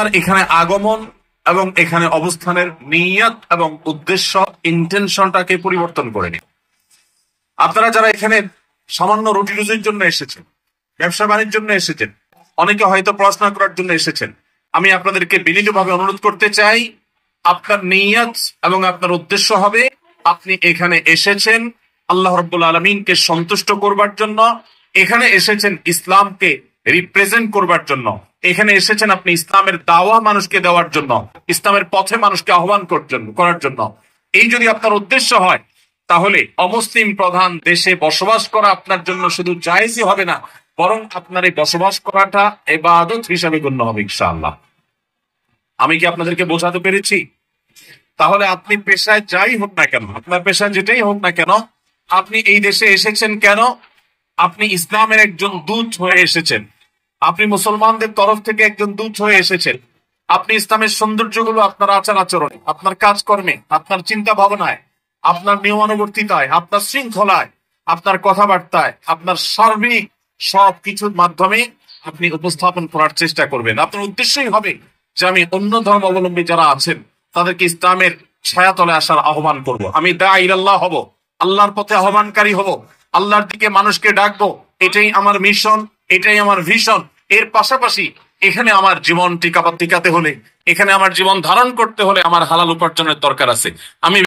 আপনার এখানে আগমন এবং এখানে অবস্থানের নিয়াত এবং উদ্দেশ্য ইন্টেনশনটাকে পরিবর্তন করে নিন আপনারা যারা এখানে সামান্য রুটি রুজির জন্য এসেছেন ব্যবসা বাণিজ্যের জন্য এসেছেন অনেকে হয়তো পড়াশোনা করার জন্য এসেছেন আমি আপনাদেরকে বিনীতভাবে অনুরোধ করতে চাই আপনার নিয়াত এবং আপনার উদ্দেশ্য হবে আপনি এখানে এসেছেন আল্লাহ রব্বুল আলমিনকে সন্তুষ্ট করবার জন্য এখানে এসেছেন ইসলামকে রিপ্রেজেন্ট করবার জন্য এখানে এসেছেন আপনি ইসলামের দাওয়া মানুষকে দেওয়ার জন্য ইসলামের পথে মানুষকে আহ্বান করার জন্য এই যদি আপনার উদ্দেশ্য হয় তাহলে অমুসলিম প্রধান দেশে বসবাস করা আপনার জন্য শুধু জায়েজই হবে না বরং আপনার এই বসবাস করাটা এবাদত হিসাবে গণ্য হবে ইনশাআল্লাহ আমি কি আপনাদেরকে বোঝাতে পেরেছি তাহলে আপনি পেশায় যাই হোক না কেন আপনার পেশায় যেটাই হোক না কেন আপনি এই দেশে এসেছেন কেন আপনি ইসলামের একজন দূত হয়ে এসেছেন আপনি মুসলমানদের তরফ থেকে একজন দূত হয়ে এসেছেন আপনি ইসলামের সৌন্দর্যগুলো আপনার আচার আচরণে আপনার কাজকর্মে আপনার চিন্তা ভাবনায় আপনার নিয়মানুবর্তিতায় আপনার শৃঙ্খলায় আপনার কথাবার্তায় আপনার সার্বিক সব কিছুর মাধ্যমে আপনি উপস্থাপন করার চেষ্টা করবেন আপনার উদ্দেশ্যই হবে যে আমি অন্য ধর্ম অবলম্বী যারা আছেন তাদেরকে ইসলামের ছায়াতলে আসার আহ্বান করব। আমি দা ইল্লাহ হব আল্লাহর পথে আহ্বানকারী হব আল্লাহর দিকে মানুষকে ডাকবো এটাই আমার মিশন এটাই আমার ভিশন এর পাশাপাশি এখানে আমার জীবন টিকাপাত টিকাতে হলে এখানে আমার জীবন ধারণ করতে হলে আমার হালাল উপার্জনের দরকার আছে আমি